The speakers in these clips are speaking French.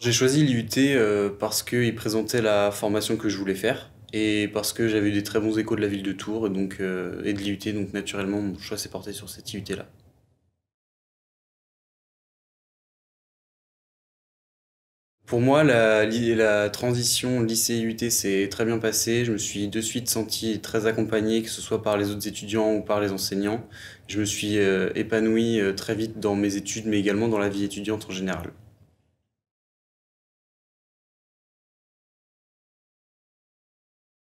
J'ai choisi l'IUT euh, parce qu'il présentait la formation que je voulais faire et parce que j'avais eu des très bons échos de la ville de Tours euh, et, de l'IUT, donc naturellement mon choix s'est porté sur cette IUT-là. Pour moi, la, la transition lycée-IUT s'est très bien passée. Je me suis de suite senti très accompagné, que ce soit par les autres étudiants ou par les enseignants. Je me suis euh, épanoui très vite dans mes études, mais également dans la vie étudiante en général.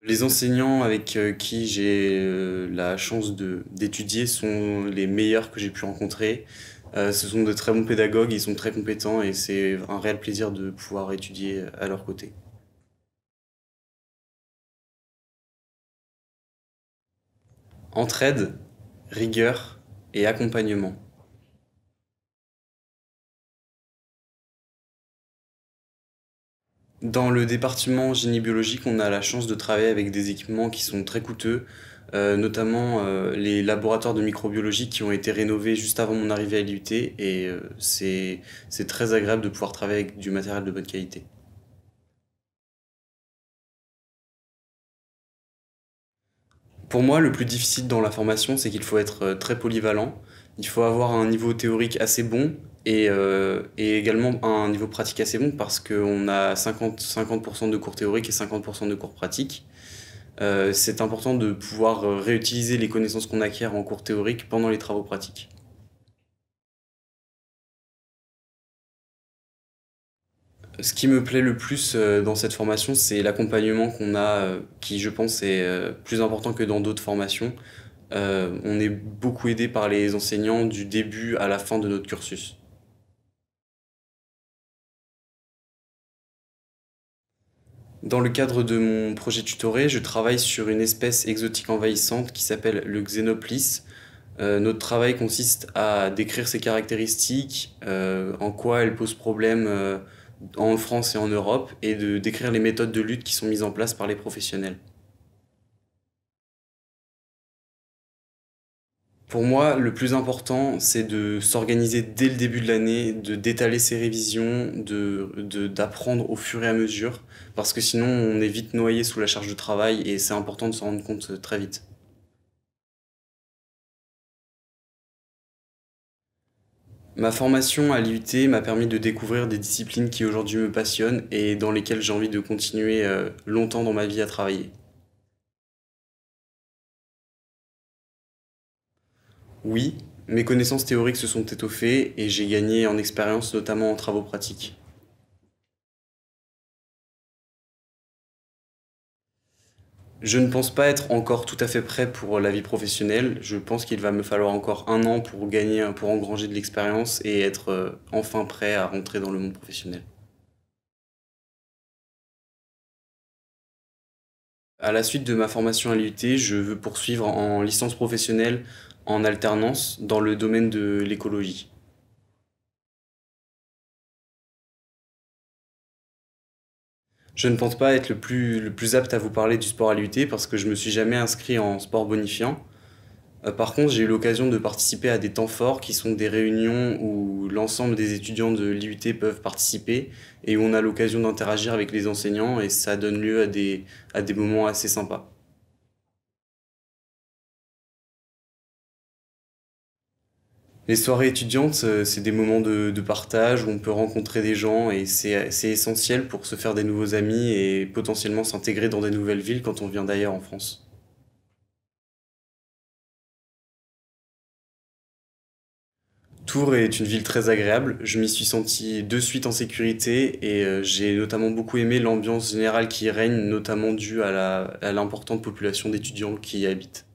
Les enseignants avec euh, qui j'ai euh, la chance d'étudier sont les meilleurs que j'ai pu rencontrer. Euh, ce sont de très bons pédagogues, ils sont très compétents et c'est un réel plaisir de pouvoir étudier à leur côté. Entraide, rigueur et accompagnement. Dans le département génie biologique, on a la chance de travailler avec des équipements qui sont très coûteux, euh, notamment euh, les laboratoires de microbiologie qui ont été rénovés juste avant mon arrivée à l'IUT et euh, c'est très agréable de pouvoir travailler avec du matériel de bonne qualité. Pour moi, le plus difficile dans la formation, c'est qu'il faut être très polyvalent, il faut avoir un niveau théorique assez bon, euh, et, également un niveau pratique assez bon parce qu'on a 50%, de cours théoriques et 50% de cours pratiques. Euh, c'est important de pouvoir euh, réutiliser les connaissances qu'on acquiert en cours théoriques pendant les travaux pratiques. Ce qui me plaît le plus dans cette formation, c'est l'accompagnement qu'on a, qui je pense est plus important que dans d'autres formations. on est beaucoup aidé par les enseignants du début à la fin de notre cursus. Dans le cadre de mon projet tutoré, je travaille sur une espèce exotique envahissante qui s'appelle le Xénoplis. Euh, notre travail consiste à décrire ses caractéristiques, euh, en quoi elle pose problème euh, en France et en Europe, et de décrire les méthodes de lutte qui sont mises en place par les professionnels. Pour moi, le plus important, c'est de s'organiser dès le début de l'année, de d'étaler ses révisions, d'apprendre au fur et à mesure, parce que sinon on est vite noyé sous la charge de travail et c'est important de s'en rendre compte euh, très vite. Ma formation à l'IUT m'a permis de découvrir des disciplines qui aujourd'hui me passionnent et dans lesquelles j'ai envie de continuer euh, longtemps dans ma vie à travailler. Oui, mes connaissances théoriques se sont étoffées et j'ai gagné en expérience notamment en travaux pratiques. Je ne pense pas être encore tout à fait prêt pour la vie professionnelle. Je pense qu'il va me falloir encore un an pour gagner, pour engranger de l'expérience et être euh, enfin prêt à rentrer dans le monde professionnel. À la suite de ma formation à l'IUT, je veux poursuivre en licence professionnelle en alternance dans le domaine de l'écologie. Je ne pense pas être le plus, apte à vous parler du sport à l'UT parce que je ne me suis jamais inscrit en sport bonifiant. Euh, par contre, j'ai eu l'occasion de participer à des temps forts qui sont des réunions où l'ensemble des étudiants de l'IUT peuvent participer et où on a l'occasion d'interagir avec les enseignants et ça donne lieu à des, à des moments assez sympas. les soirées étudiantes, euh, c'est des moments de, partage où on peut rencontrer des gens et c'est essentiel pour se faire des nouveaux amis et potentiellement s'intégrer dans des nouvelles villes quand on vient d'ailleurs en France. Tours est une ville très agréable, je m'y suis senti de suite en sécurité et euh, j'ai notamment beaucoup aimé l'ambiance générale qui règne, notamment due à l'importante population d'étudiants qui y habitent.